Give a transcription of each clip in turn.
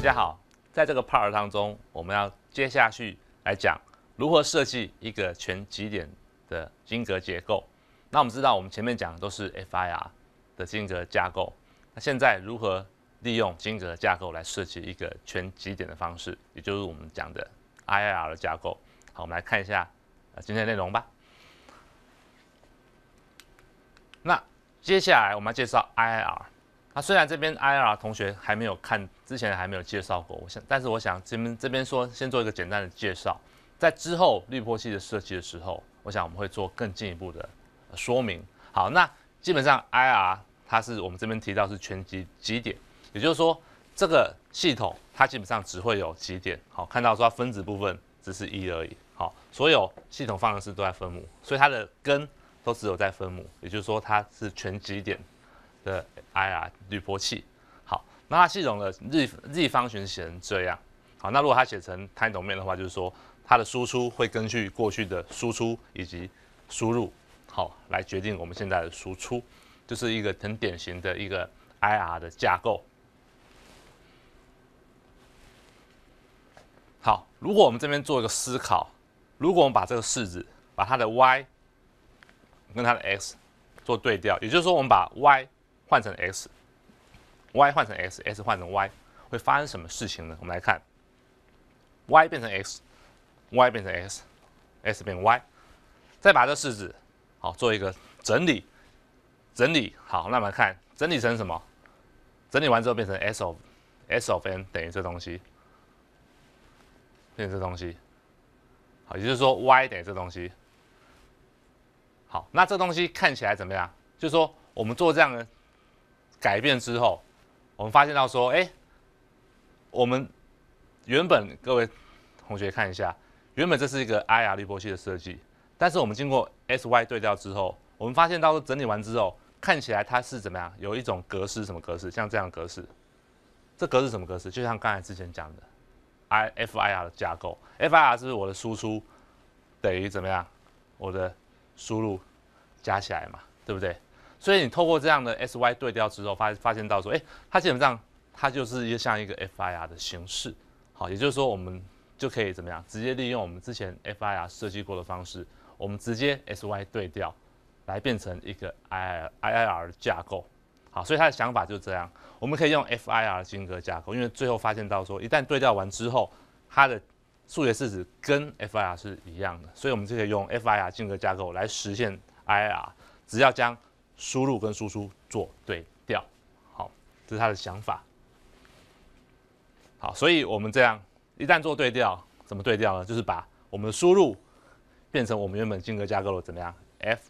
大家好，在这个 part 当中，我们要接下去来讲如何设计一个全极点的晶格结构。那我们知道，我们前面讲的都是 FIR 的晶格架构。那现在如何利用晶格架构来设计一个全极点的方式，也就是我们讲的 IIR 的架构。好，我们来看一下今天内容吧。那接下来我们要介绍 IIR。那虽然这边 IR 同学还没有看，之前还没有介绍过，我想，但是我想这边这边说先做一个简单的介绍，在之后滤波器的设计的时候，我想我们会做更进一步的说明。好，那基本上 IR 它是我们这边提到是全集极点，也就是说这个系统它基本上只会有极点。好，看到说分子部分只是一而已。好，所有系统方程式都在分母，所以它的根都只有在分母，也就是说它是全极点。的 IR 滤波器，好，那它系统的 z z 方型写成这样，好，那如果它写成 time title 面的话，就是说它的输出会根据过去的输出以及输入，好，来决定我们现在的输出，就是一个很典型的一个 IR 的架构。好，如果我们这边做一个思考，如果我们把这个式子把它的 Y 跟它的 X 做对调，也就是说我们把 Y 换成 x，y 换成 x，x 换成 y，会发生什么事情呢？我们来看，y 变成 x，y 变成 x，x 变 y，再把这式子好做一个整理，整理好，那我们看整理成什么？整理完之后变成 s of s of n 等于这东西，变这东西，好，也就是说 y 等于这东西。好，那这东西看起来怎么样？就是说我们做这样的。改变之后，我们发现到说，哎，我们原本各位同学看一下，原本这是一个 i r 滤波器的设计，但是我们经过 SY 对调之后，我们发现到整理完之后，看起来它是怎么样？有一种格式，什么格式？像这样格式，这格式什么格式？就像刚才之前讲的，I FIR 的架构，FIR 是不是我的输出等于怎么样？我的输入加起来嘛，对不对？所以你透过这样的 S Y 对调之后，发发现到说，哎，它基本上它就是一个像一个 F I R 的形式，好，也就是说我们就可以怎么样，直接利用我们之前 F I R 设计过的方式，我们直接 S Y 对调来变成一个 I I R 架构，好，所以他的想法就是这样，我们可以用 F I R 近格架构，因为最后发现到说，一旦对调完之后，它的数学式子跟 F I R 是一样的，所以我们就可以用 F I R 近格架构来实现 I I R，只要将输入跟输出做对调，好，这是他的想法。好，所以我们这样，一旦做对调，怎么对调呢？就是把我们的输入变成我们原本金额架构的怎么样？f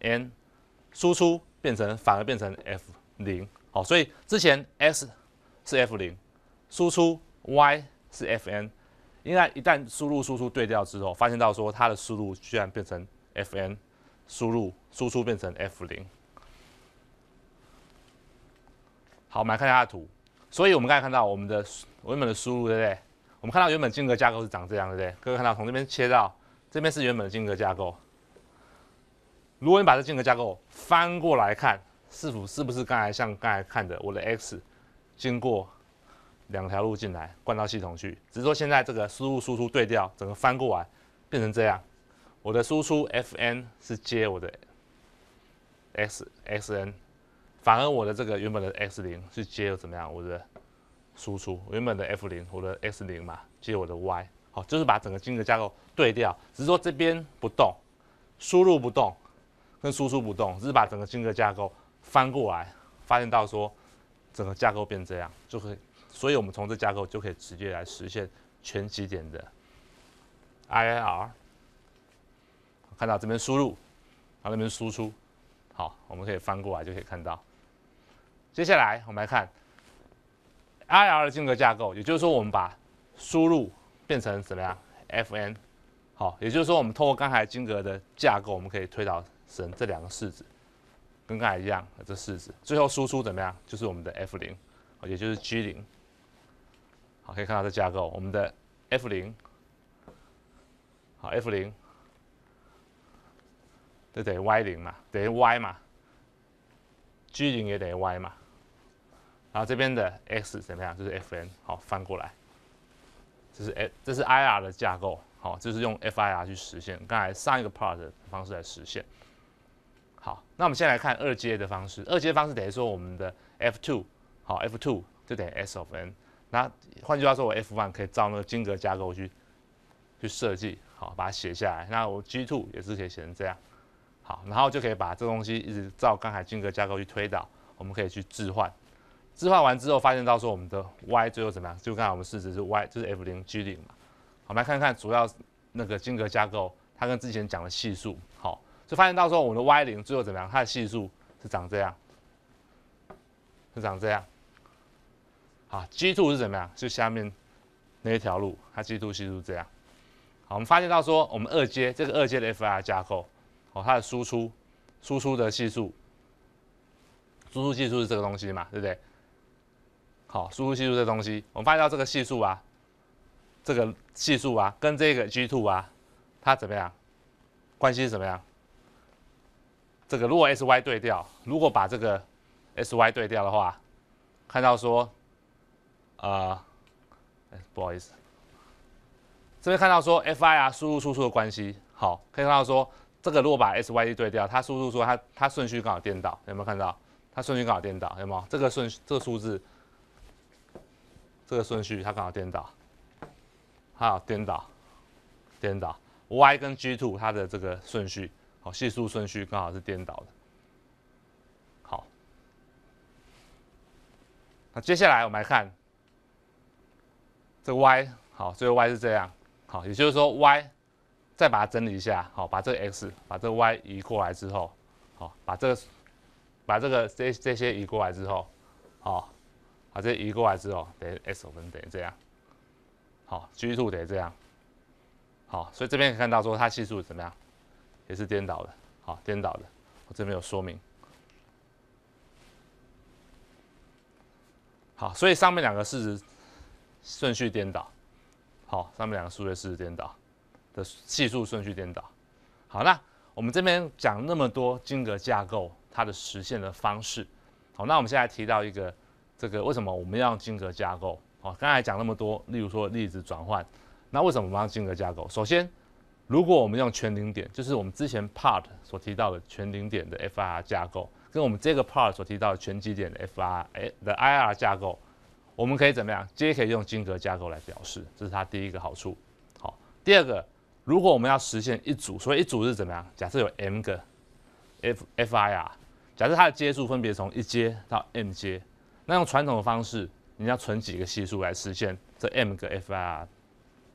n 输出变成反而变成 f 零。好，所以之前 S 是 f 零，输出 y 是 f n。应该一旦输入输出对调之后，发现到说它的输入居然变成 f n，输入输出变成 f 零。好，我们来看一下它的图。所以，我们刚才看到我们的原本的输入，对不对？我们看到原本间隔架构是长这样对不对？各位看到从这边切到这边是原本的间隔架构。如果你把这间隔架构翻过来看，是否是不是刚才像刚才看的？我的 x 经过两条路进来，灌到系统去。只是说现在这个输入输出对调，整个翻过来变成这样。我的输出 fn 是接我的 x xn。反而我的这个原本的 X 零是接怎么样？我的输出原本的 F 零，我的 X 零嘛，接我的 Y，好，就是把整个晶格架构对调，只是说这边不动，输入不动，跟输出不动，只是把整个晶格架构翻过来，发现到说整个架构变这样，就可以，所以我们从这架构就可以直接来实现全极点的 IIR。看到这边输入，然后那边输出，好，我们可以翻过来就可以看到。接下来我们来看 IR 的晶格架构，也就是说我们把输入变成怎么样？FN，好，也就是说我们通过刚才晶格的架构，我们可以推导成这两个式子，跟刚才一样这式子。最后输出怎么样？就是我们的 F 零，也就是 G 零。好，可以看到这架构，我们的 F 零，好 F 零，这等于 Y 零嘛？等于 Y 嘛？G 零也等于 Y 嘛？然后这边的 x 怎么样？就是 fn 好翻过来，这是 f 这是 i r 的架构，好，就是用 fir 去实现。刚才上一个 part 的方式来实现。好，那我们先来看二阶的方式。二阶方式等于说我们的 f2 好 f2 就等于 s of n。那换句话说，我 f1 可以照那个金格架构去去设计，好把它写下来。那我 g2 也是可以写成这样，好，然后就可以把这东西一直照刚才金格架构去推导，我们可以去置换。置换完之后，发现到说我们的 Y 最后怎么样？就刚才我们试值是 Y，就是 F 零 G 零嘛。们来看看主要那个金格架构，它跟之前讲的系数，好，就发现到说我们的 Y 零最后怎么样？它的系数是长这样，是长这样。好，G two 是怎么样？就下面那一条路，它 G two 系数这样。好，我们发现到说我们二阶这个二阶的 FIR 架构，哦，它的输出输出的系数，输出系数是这个东西嘛，对不对？好，输入系数这东西，我们发现到这个系数啊，这个系数啊，跟这个 g two 啊，它怎么样？关系是怎么样？这个如果 S Y 对调，如果把这个 S Y 对调的话，看到说，呃，哎，不好意思，这边看到说 F I 啊，输入输出的关系，好，可以看到说，这个如果把 S Y 对调，它输入说它它顺序刚好颠倒，有没有看到？它顺序刚好颠倒，有没有？这个顺这个数字。这个顺序它刚好颠倒，好颠倒，颠倒 y 跟 g two 它的这个顺序，好系数顺序刚好是颠倒的，好，那接下来我们来看这 y，好，这个 y 是这样，好，也就是说 y 再把它整理一下，好，把这个 x 把这个 y 移过来之后，好，把这个把这个这这些移过来之后，好。啊，这移过来之后等于 s 我分等于这样，好 g t w 等于这样，好，所以这边可以看到说它系数怎么样，也是颠倒的，好颠倒的，我这边有说明。好，所以上面两个事实顺序颠倒，好，上面两个数学事实颠倒的系数顺序颠倒。好，那我们这边讲那么多金格架构它的实现的方式，好，那我们现在提到一个。这个为什么我们要用晶格架构？好，刚才讲那么多，例如说例子转换，那为什么我们要晶格架构？首先，如果我们用全零点，就是我们之前 part 所提到的全零点的 FIR 架构，跟我们这个 part 所提到的全基点的 FIR，哎，的 IIR 架构，我们可以怎么样？皆可以用晶格架构来表示，这是它第一个好处。好，第二个，如果我们要实现一组，所以一组是怎么样？假设有 m 个 F FIR，假设它的阶数分别从一阶到 n 阶。那用传统的方式，你要存几个系数来实现这 m 个 FIR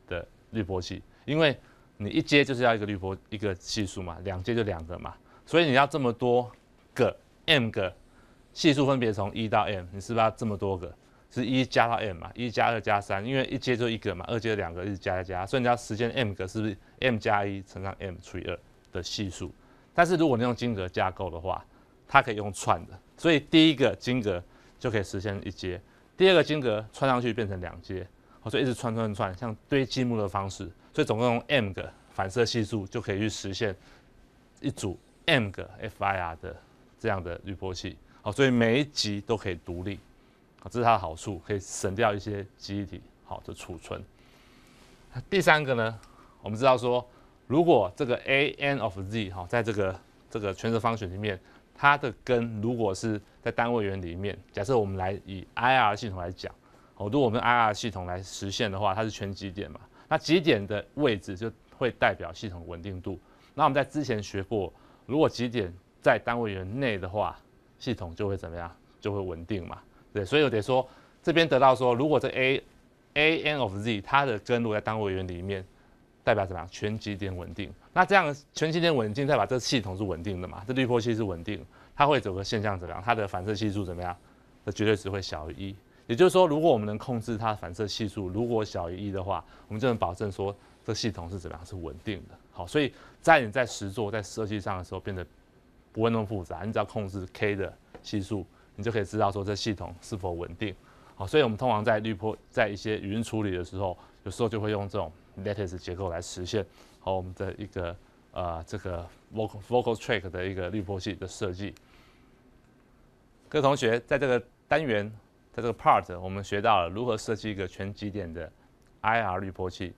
的滤波器？因为你一阶就是要一个滤波一个系数嘛，两阶就两个嘛，所以你要这么多个 m 个系数，分别从一到 m，你是不是要这么多个，是一加到 m 嘛，一加二加三，因为一阶就一个嘛，二阶两个，一加加，所以你要实现 m 个是不是 m 加一乘上 m 除以二的系数？但是如果你用金格架构的话，它可以用串的，所以第一个金格。就可以实现一阶，第二个晶格穿上去变成两阶，所以一直穿穿穿，像堆积木的方式，所以总共用 m 个反射系数就可以去实现一组 m 个 FIR 的这样的滤波器，好，所以每一级都可以独立，这是它的好处，可以省掉一些记忆体好的储存。第三个呢，我们知道说，如果这个 A n of z 哈，在这个这个全值方选里面。它的根如果是在单位圆里面，假设我们来以 I R 系统来讲，好，如果我们 I R 系统来实现的话，它是全极点嘛？那极点的位置就会代表系统稳定度。那我们在之前学过，如果极点在单位圆内的话，系统就会怎么样？就会稳定嘛？对，所以我得说，这边得到说，如果这 A A n of z 它的根落在单位圆里面。代表怎么样？全极点稳定。那这样全极点稳定，代表这系统是稳定的嘛？这滤波器是稳定，它会走个现象怎么样？它的反射系数怎么样？这绝对值会小于一。也就是说，如果我们能控制它的反射系数，如果小于一的话，我们就能保证说这系统是怎么样？是稳定的。好，所以在你在实做在设计上的时候，变得不会那么复杂。你只要控制 K 的系数，你就可以知道说这系统是否稳定。好，所以我们通常在滤波在一些语音处理的时候，有时候就会用这种。Lattice 结构来实现好我们的一个呃这个 vocal vocal track 的一个滤波器的设计。各位同学，在这个单元，在这个 part，我们学到了如何设计一个全极点的 IR 滤波器。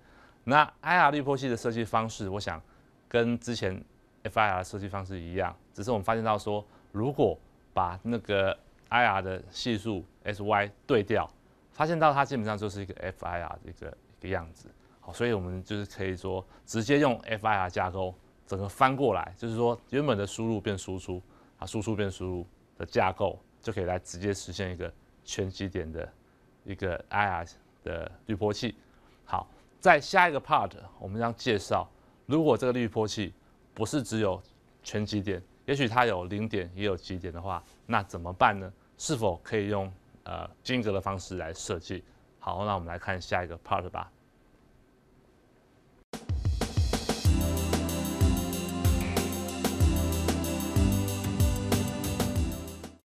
那 IR 滤波器的设计方式，我想跟之前 FIR 设计方式一样，只是我们发现到说，如果把那个 IR 的系数 SY 对调，发现到它基本上就是一个 FIR 一个一个样子。好，所以我们就是可以说，直接用 FIR 架构，整个翻过来，就是说原本的输入变输出，啊输出变输入的架构，就可以来直接实现一个全极点的一个 i r 的滤波器。好，在下一个 part 我们将介绍，如果这个滤波器不是只有全极点，也许它有零点也有极点的话，那怎么办呢？是否可以用呃晶格的方式来设计？好，那我们来看下一个 part 吧。